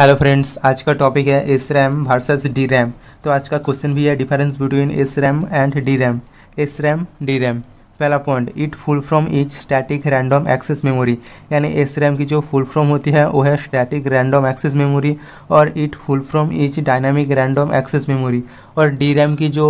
hello friends आज का topic है S RAM versus D RAM तो आज का क्वेश्चन भी है difference between S RAM and D RAM S RAM D RAM पहला point it full from each static random access memory यानी एस रैम की जो फुल फ्रॉम होती है वो है स्टैटिक रैंडम एक्सेस मेमोरी और it full from each dynamic random access memory और डी रैम की जो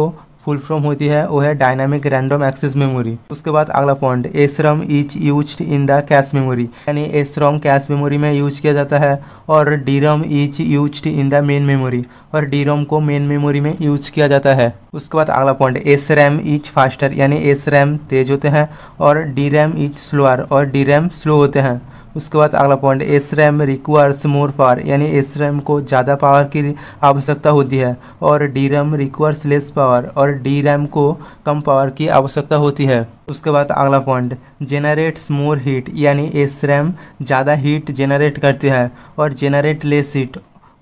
फुल फॉर्म होती है वो है डायनामिक रैंडम एक्सेस मेमोरी उसके बाद अगला point SRAM each use in the cache memory यानी एसरम कैश मेमोरी में यूज किया जाता है और DRAM each use in the main memory और डीरम को मेन मेमोरी में यूज किया जाता है उसके बाद अगला point S RAM each faster यानी एस रैम तेज होते हैं और डी रैम इच स्लोअर और डी रैम स्लो होते हैं उसके बाद अगला point S RAM requires more power यानी एस रैम को ज़्यादा पावर की आवश्यकता होती है और D RAM requires less power और डी रैम को कम पावर की आवश्यकता होती है उसके बाद अगला पॉइंट जेनरेट्स मोर हीट यानी एस रैम ज़्यादा हीट जेनरेट करती है और जेनरेट लेस हीट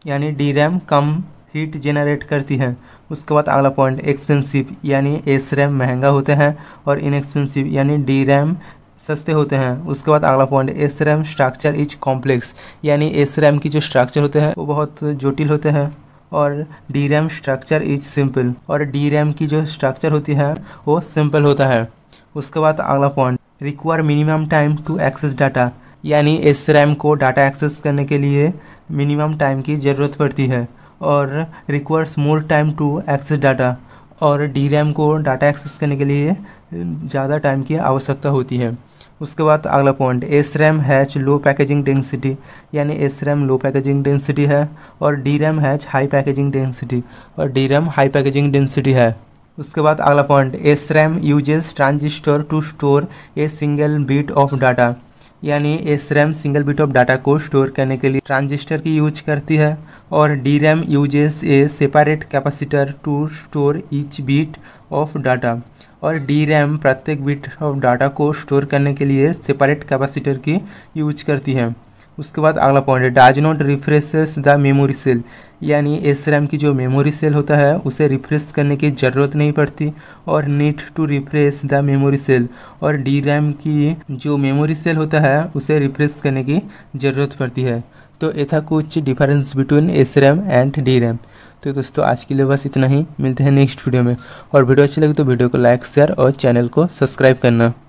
यानी डी रैम कम हीट जेनरेट करती है उसके बाद अगला पॉइंट एक्सपेंसिव यानी एस रैम महंगा होते हैं और इनएक्सपेंसिव यानी डी रैम सस्ते होते हैं उसके बाद अगला point S RAM structure is complex यानी एस रैम की जो स्ट्रक्चर होते हैं वो बहुत जटिल होते हैं और D RAM structure is simple और डी रैम की जो स्ट्रक्चर होती है वो सिंपल होता है उसके बाद अगला point require minimum time to access data यानी एस रैम को डाटा एक्सेस करने के लिए मिनिमम टाइम की ज़रूरत पड़ती है और require more time to access data और डी रैम को डाटा एक्सेस करने के लिए ज़्यादा टाइम की आवश्यकता होती है उसके बाद अगला point S RAM has low packaging density यानी S RAM low packaging density है और D RAM has high packaging density और D RAM high packaging density है उसके बाद अगला point S RAM uses transistor to store a single bit of data यानी S RAM single bit of data को store करने के लिए ट्रांजिस्टर की यूज करती है और D RAM uses a separate capacitor to store each bit of data और डी रैम प्रत्येक बिट ऑफ डाटा को स्टोर करने के लिए सेपरेट कैपेसिटर की यूज करती है उसके बाद अगला पॉइंट है does not refreshes the memory cell यानी एस रैम की जो मेमोरी सेल होता है उसे रिफ्रेश करने की ज़रूरत नहीं पड़ती और need to refresh the memory cell और डी रैम की जो मेमोरी सेल होता है उसे रिफ्रेश करने की ज़रूरत पड़ती है तो ये था कुछ difference between S RAM and D RAM तो दोस्तों आज के लिए बस इतना ही मिलते हैं नेक्स्ट वीडियो में और वीडियो अच्छी लगी तो वीडियो को लाइक शेयर और चैनल को सब्सक्राइब करना